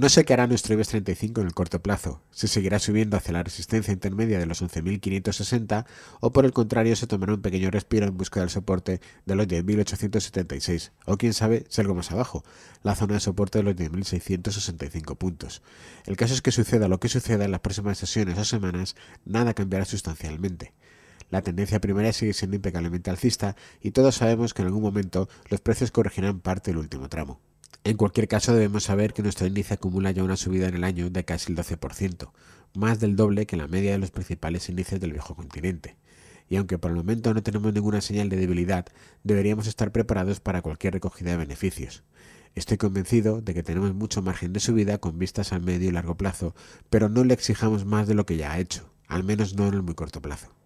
No sé qué hará nuestro IBEX 35 en el corto plazo, ¿Se seguirá subiendo hacia la resistencia intermedia de los 11.560 o por el contrario se tomará un pequeño respiro en busca del soporte de los 10.876 o quién sabe si algo más abajo, la zona de soporte de los 10.665 puntos. El caso es que suceda lo que suceda en las próximas sesiones o semanas, nada cambiará sustancialmente. La tendencia primaria sigue siendo impecablemente alcista y todos sabemos que en algún momento los precios corregirán parte del último tramo. En cualquier caso, debemos saber que nuestro índice acumula ya una subida en el año de casi el 12%, más del doble que la media de los principales índices del viejo continente. Y aunque por el momento no tenemos ninguna señal de debilidad, deberíamos estar preparados para cualquier recogida de beneficios. Estoy convencido de que tenemos mucho margen de subida con vistas al medio y largo plazo, pero no le exijamos más de lo que ya ha hecho, al menos no en el muy corto plazo.